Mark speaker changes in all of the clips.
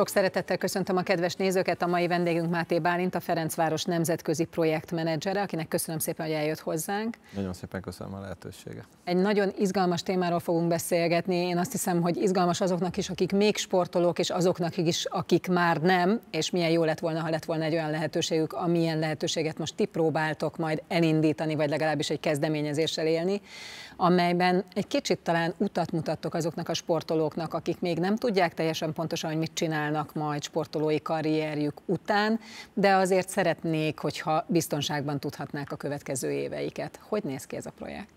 Speaker 1: Sok szeretettel köszöntöm a kedves nézőket, a mai vendégünk Máté Bálint, a Ferencváros nemzetközi projektmenedzsere, akinek köszönöm szépen, hogy eljött hozzánk.
Speaker 2: Nagyon szépen köszönöm a lehetőséget.
Speaker 1: Egy nagyon izgalmas témáról fogunk beszélgetni, én azt hiszem, hogy izgalmas azoknak is, akik még sportolók, és azoknak is, akik már nem, és milyen jó lett volna, ha lett volna egy olyan lehetőségük, amilyen lehetőséget most ti próbáltok majd elindítani, vagy legalábbis egy kezdeményezéssel élni, amelyben egy kicsit talán utat mutattok azoknak a sportolóknak, akik még nem tudják teljesen pontosan, hogy mit csinálnak csinálnak majd sportolói karrierjük után, de azért szeretnék, hogyha biztonságban tudhatnák a következő éveiket. Hogy néz ki ez a projekt?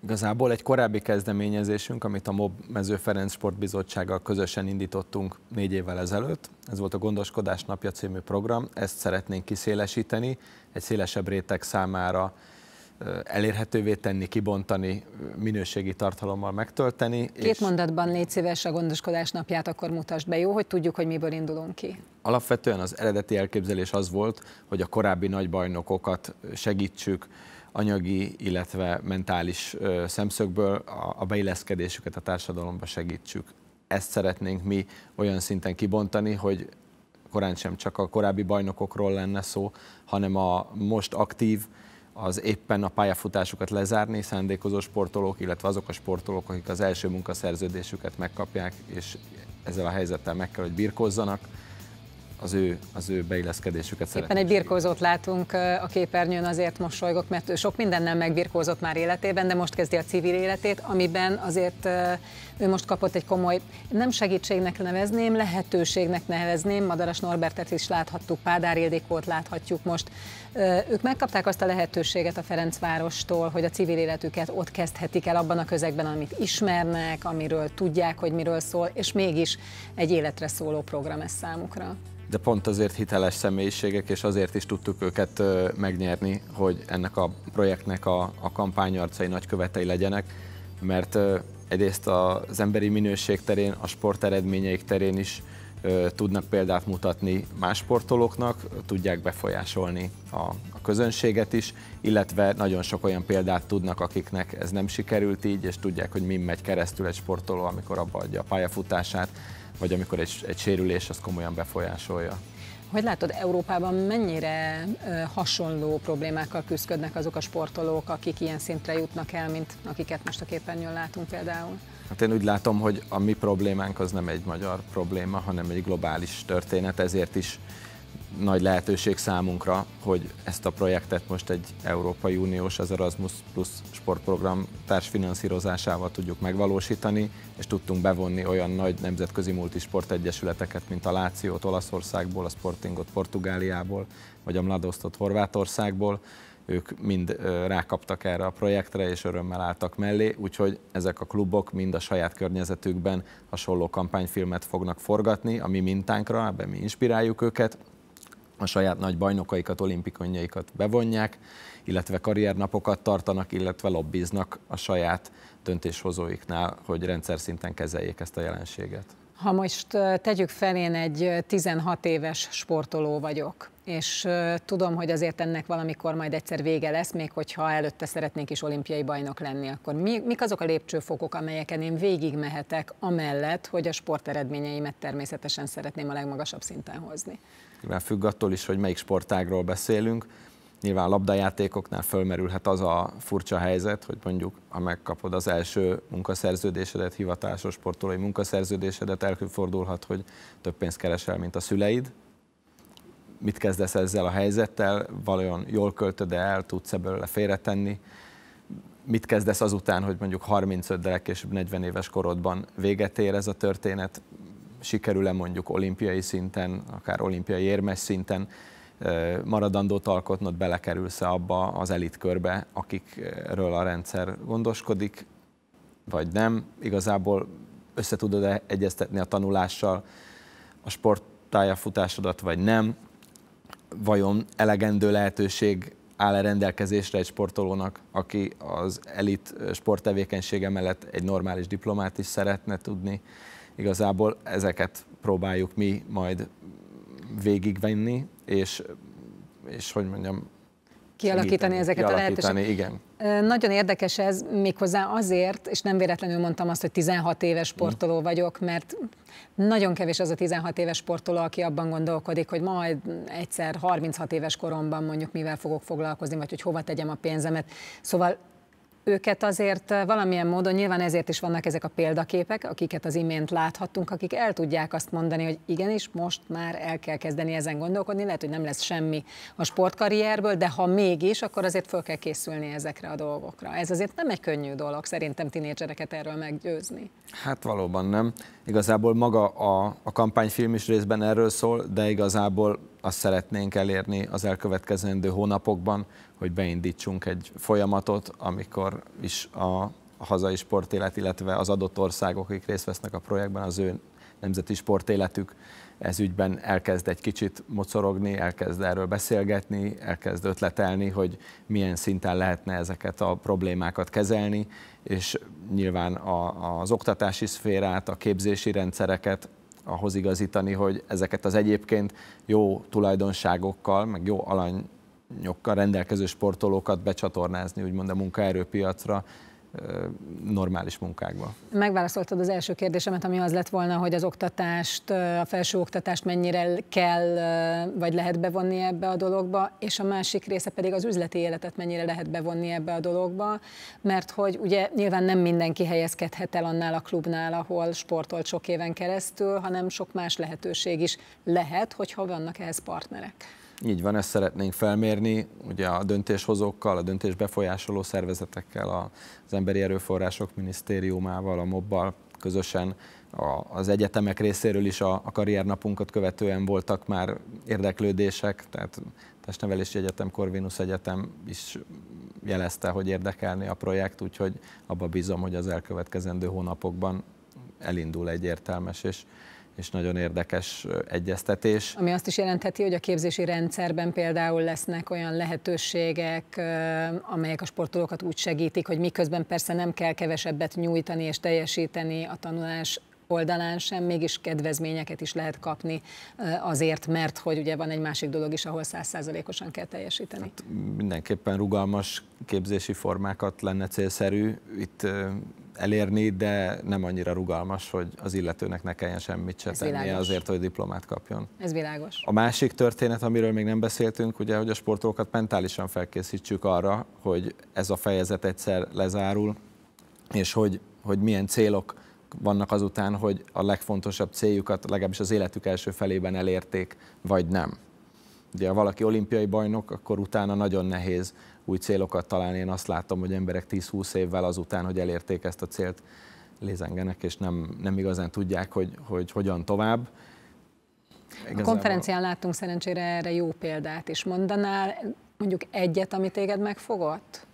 Speaker 2: Igazából egy korábbi kezdeményezésünk, amit a MOB Mező Ferenc Sportbizottsággal közösen indítottunk négy évvel ezelőtt. Ez volt a Gondoskodás Napja című program, ezt szeretnénk kiszélesíteni, egy szélesebb réteg számára elérhetővé tenni, kibontani, minőségi tartalommal megtölteni. Két
Speaker 1: és mondatban légy szíves a gondoskodás napját, akkor mutasd be, jó, hogy tudjuk, hogy miből indulunk ki.
Speaker 2: Alapvetően az eredeti elképzelés az volt, hogy a korábbi nagybajnokokat segítsük, anyagi, illetve mentális szemszögből a beilleszkedésüket a társadalomba segítsük. Ezt szeretnénk mi olyan szinten kibontani, hogy korán sem csak a korábbi bajnokokról lenne szó, hanem a most aktív, az éppen a pályafutásukat lezárni szándékozó sportolók, illetve azok a sportolók, akik az első munkaszerződésüket megkapják, és ezzel a helyzettel meg kell, hogy birkozzanak az ő, az ő beilleszkedésüket szeretnénk.
Speaker 1: Éppen egy birkózót látunk a képernyőn, azért mosolygok, mert ő sok mindennel megbirkózott már életében, de most kezdi a civil életét, amiben azért ő most kapott egy komoly, nem segítségnek nevezném, lehetőségnek nevezném, Madaras Norbertet is láthattuk, Pádár Ildikót láthatjuk most. Ők megkapták azt a lehetőséget a Ferencvárostól, hogy a civil életüket ott kezdhetik el abban a közegben, amit ismernek, amiről tudják, hogy miről szól, és mégis egy életre szóló program ez számukra
Speaker 2: de pont azért hiteles személyiségek, és azért is tudtuk őket megnyerni, hogy ennek a projektnek a, a kampányarcai nagykövetei legyenek, mert egyrészt az emberi minőség terén, a sport eredményeik terén is tudnak példát mutatni más sportolóknak, tudják befolyásolni a, a közönséget is, illetve nagyon sok olyan példát tudnak, akiknek ez nem sikerült így, és tudják, hogy mi megy keresztül egy sportoló, amikor abba adja a pályafutását, vagy amikor egy, egy sérülés azt komolyan befolyásolja.
Speaker 1: Hogy látod, Európában mennyire hasonló problémákkal küzdködnek azok a sportolók, akik ilyen szintre jutnak el, mint akiket most a képernyőn látunk például?
Speaker 2: Hát én úgy látom, hogy a mi problémánk az nem egy magyar probléma, hanem egy globális történet, ezért is nagy lehetőség számunkra, hogy ezt a projektet most egy Európai Uniós, az Erasmus Plus sportprogram társfinanszírozásával tudjuk megvalósítani, és tudtunk bevonni olyan nagy nemzetközi multisportegyesületeket, mint a Lációt Olaszországból, a Sportingot Portugáliából, vagy a Mladosztot Horvátországból. Ők mind rákaptak erre a projektre, és örömmel álltak mellé, úgyhogy ezek a klubok mind a saját környezetükben hasonló kampányfilmet fognak forgatni, a mi mintánkra, ebben mi inspiráljuk őket, a saját nagy bajnokaikat, olimpikonjaikat bevonják, illetve karriernapokat tartanak, illetve lobbiznak a saját döntéshozóiknál, hogy rendszer szinten kezeljék ezt a jelenséget.
Speaker 1: Ha most tegyük fel, én egy 16 éves sportoló vagyok, és tudom, hogy azért ennek valamikor majd egyszer vége lesz, még hogyha előtte szeretnék is olimpiai bajnok lenni, akkor mi, mik azok a lépcsőfokok, amelyeken én végig mehetek, amellett, hogy a sport eredményeimet természetesen szeretném a legmagasabb szinten hozni?
Speaker 2: Mivel függ attól is, hogy melyik sportágról beszélünk, Nyilván labdajátékoknál fölmerülhet az a furcsa helyzet, hogy mondjuk, ha megkapod az első munkaszerződésedet, hivatásos sportolói munkaszerződésedet, elfordulhat, hogy több pénzt keresel, mint a szüleid. Mit kezdesz ezzel a helyzettel? Valójában jól költöd -e el, tudsz-e belőle félretenni? Mit kezdesz azután, hogy mondjuk 35, de legkésőbb 40 éves korodban véget ér ez a történet? Sikerül-e mondjuk olimpiai szinten, akár olimpiai érmes szinten maradandót alkotnod, belekerülsz -e abba az elitkörbe, akikről a rendszer gondoskodik, vagy nem. Igazából össze tudod -e egyeztetni a tanulással a futásodat, vagy nem. Vajon elegendő lehetőség áll-e rendelkezésre egy sportolónak, aki az elit sporttevékenysége mellett egy normális diplomát is szeretne tudni. Igazából ezeket próbáljuk mi majd végigvenni, és, és hogy mondjam, kialakítani ezeket kialakítani, a lehetőségeket.
Speaker 1: Igen. Nagyon érdekes ez, méghozzá azért, és nem véletlenül mondtam azt, hogy 16 éves mhm. sportoló vagyok, mert nagyon kevés az a 16 éves sportoló, aki abban gondolkodik, hogy majd egyszer 36 éves koromban mondjuk mivel fogok foglalkozni, vagy hogy hova tegyem a pénzemet. Szóval őket azért eh, valamilyen módon, nyilván ezért is vannak ezek a példaképek, akiket az imént láthattunk, akik el tudják azt mondani, hogy igenis, most már el kell kezdeni ezen gondolkodni, lehet, hogy nem lesz semmi a sportkarrierből, de ha mégis, akkor azért föl kell készülni ezekre a dolgokra. Ez azért nem egy könnyű dolog, szerintem tinédzsereket erről meggyőzni.
Speaker 2: Hát valóban nem. Igazából maga a, a kampányfilm is részben erről szól, de igazából azt szeretnénk elérni az elkövetkezendő hónapokban, hogy beindítsunk egy folyamatot, amikor is a, a hazai sportélet, illetve az adott országok, akik részt vesznek a projektben, az ő nemzeti sportéletük ez ügyben elkezd egy kicsit mocorogni, elkezd erről beszélgetni, elkezd ötletelni, hogy milyen szinten lehetne ezeket a problémákat kezelni, és nyilván a, az oktatási szférát, a képzési rendszereket ahhoz igazítani, hogy ezeket az egyébként jó tulajdonságokkal, meg jó alanyokkal rendelkező sportolókat becsatornázni, úgymond a munkaerőpiacra, normális munkákba.
Speaker 1: Megválaszoltad az első kérdésemet, ami az lett volna, hogy az oktatást, a felső oktatást mennyire kell vagy lehet bevonni ebbe a dologba, és a másik része pedig az üzleti életet mennyire lehet bevonni ebbe a dologba, mert hogy ugye nyilván nem mindenki helyezkedhet el annál a klubnál, ahol sportolt sok éven keresztül, hanem sok más lehetőség is lehet, hogyha vannak ehhez partnerek.
Speaker 2: Így van, ezt szeretnénk felmérni, ugye a döntéshozókkal, a döntés befolyásoló szervezetekkel, az Emberi Erőforrások Minisztériumával, a mobbal közösen az egyetemek részéről is a, a karriernapunkat követően voltak már érdeklődések, tehát Testnevelési Egyetem, Corvinus Egyetem is jelezte, hogy érdekelni a projekt, úgyhogy abba bízom, hogy az elkövetkezendő hónapokban elindul egy értelmes és és nagyon érdekes egyeztetés.
Speaker 1: Ami azt is jelentheti, hogy a képzési rendszerben például lesznek olyan lehetőségek, amelyek a sportolókat úgy segítik, hogy miközben persze nem kell kevesebbet nyújtani és teljesíteni a tanulás oldalán sem, mégis kedvezményeket is lehet kapni eh, azért, mert hogy ugye van egy másik dolog is, ahol százszázalékosan kell teljesíteni. Hát
Speaker 2: mindenképpen rugalmas képzési formákat lenne célszerű itt eh, elérni, de nem annyira rugalmas, hogy az illetőnek ne kelljen semmit se tennie azért, hogy diplomát kapjon.
Speaker 1: Ez világos.
Speaker 2: A másik történet, amiről még nem beszéltünk, ugye, hogy a sportolókat mentálisan felkészítsük arra, hogy ez a fejezet egyszer lezárul, és hogy, hogy milyen célok vannak azután, hogy a legfontosabb céljukat legalábbis az életük első felében elérték, vagy nem. Ugye ha valaki olimpiai bajnok, akkor utána nagyon nehéz új célokat találni. Én azt látom, hogy emberek 10-20 évvel azután, hogy elérték ezt a célt, lézengenek, és nem, nem igazán tudják, hogy, hogy hogyan tovább. Igazából... A konferencián
Speaker 1: láttunk szerencsére erre jó példát is. Mondanál mondjuk egyet, ami téged megfogott?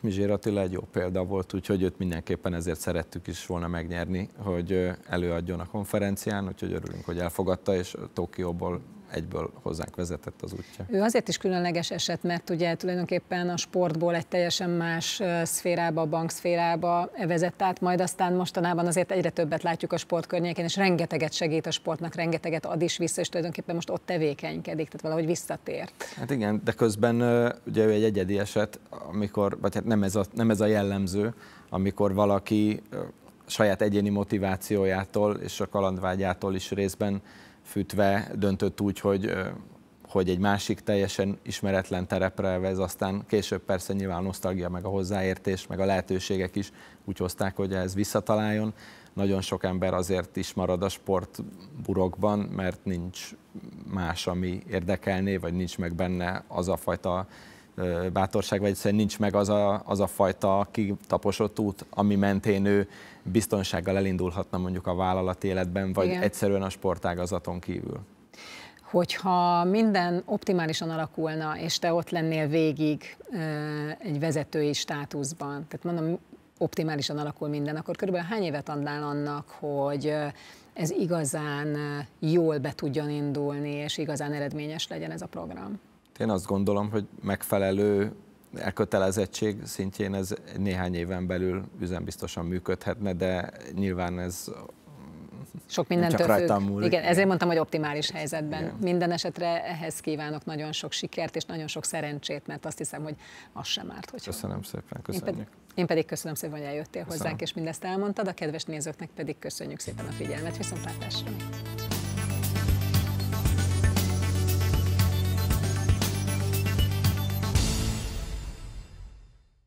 Speaker 2: Mizsér Attila egy jó példa volt, úgyhogy őt mindenképpen ezért szerettük is volna megnyerni, hogy előadjon a konferencián, úgyhogy örülünk, hogy elfogadta, és Tokióból egyből hozzánk vezetett az útja. Ő
Speaker 1: azért is különleges eset, mert ugye tulajdonképpen a sportból egy teljesen más szférába, a bankszférába vezett át, majd aztán mostanában azért egyre többet látjuk a sport környékén, és rengeteget segít a sportnak, rengeteget ad is vissza, és tulajdonképpen most ott tevékenykedik, tehát valahogy visszatért.
Speaker 2: Hát igen, de közben ugye ő egy egyedi eset, amikor, vagy hát nem ez a, nem ez a jellemző, amikor valaki saját egyéni motivációjától és a kalandvágyától is részben fütve döntött úgy, hogy, hogy egy másik teljesen ismeretlen terepre vez, aztán később persze nyilván nosztalgia, meg a hozzáértés, meg a lehetőségek is úgy hozták, hogy ez visszataláljon. Nagyon sok ember azért is marad a sport burokban, mert nincs más, ami érdekelné, vagy nincs meg benne az a fajta bátorság, vagy egyszerűen nincs meg az a, az a fajta kitaposott út, ami mentén ő biztonsággal elindulhatna mondjuk a vállalat életben, vagy Igen. egyszerűen a sportágazaton kívül
Speaker 1: hogyha minden optimálisan alakulna, és te ott lennél végig egy vezetői státuszban, tehát mondom, optimálisan alakul minden, akkor körülbelül hány évet adnál annak, hogy ez igazán jól be tudjon indulni, és igazán eredményes legyen ez a program?
Speaker 2: én azt gondolom, hogy megfelelő elkötelezettség szintjén ez néhány éven belül üzembiztosan működhetne, de nyilván ez
Speaker 1: sok mindentől csak rajtam múlik. Igen, ezért mondtam, hogy optimális helyzetben. Igen. Minden esetre ehhez kívánok nagyon sok sikert és nagyon sok szerencsét, mert azt hiszem, hogy az sem árt. Hogyha... Köszönöm szépen, köszönjük. Én pedig, én pedig köszönöm szépen, hogy eljöttél köszönöm. hozzánk, és mindezt elmondtad, a kedves nézőknek pedig köszönjük szépen a figyelmet. Viszontlátásra!